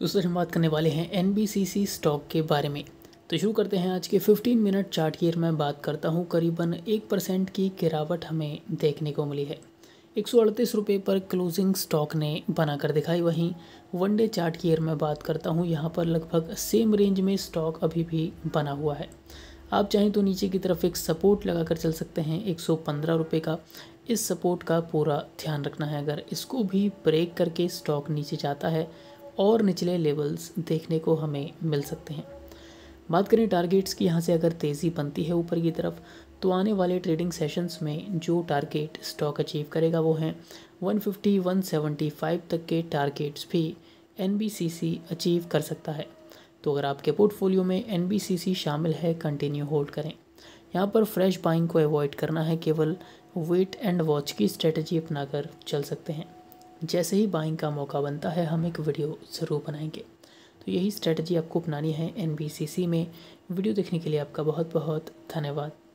दोस्तों हम बात करने वाले हैं एन स्टॉक के बारे में तो शुरू करते हैं आज के 15 मिनट चार्ट ईयर में बात करता हूं करीबन एक परसेंट की गिरावट हमें देखने को मिली है एक सौ अड़तीस रुपये पर क्लोजिंग स्टॉक ने बनाकर दिखाई वहीं वन डे चार्ट ईयर में बात करता हूं यहां पर लगभग सेम रेंज में स्टॉक अभी भी बना हुआ है आप चाहें तो नीचे की तरफ एक सपोर्ट लगाकर चल सकते हैं एक सौ का इस सपोर्ट का पूरा ध्यान रखना है अगर इसको भी ब्रेक करके स्टॉक नीचे जाता है और निचले लेवल्स देखने को हमें मिल सकते हैं बात करें टारगेट्स की यहाँ से अगर तेज़ी बनती है ऊपर की तरफ तो आने वाले ट्रेडिंग सेशंस में जो टारगेट स्टॉक अचीव करेगा वो हैं 150, 175 तक के टारगेट्स भी एन अचीव कर सकता है तो अगर आपके पोर्टफोलियो में एन शामिल है कंटिन्यू होल्ड करें यहाँ पर फ्रेश बाइंग को अवॉइड करना है केवल वेट एंड वॉच की स्ट्रेटजी अपनाकर चल सकते हैं जैसे ही बाइंग का मौका बनता है हम एक वीडियो ज़रूर बनाएंगे तो यही स्ट्रेटजी आपको अपनानी है एन में वीडियो देखने के लिए आपका बहुत बहुत धन्यवाद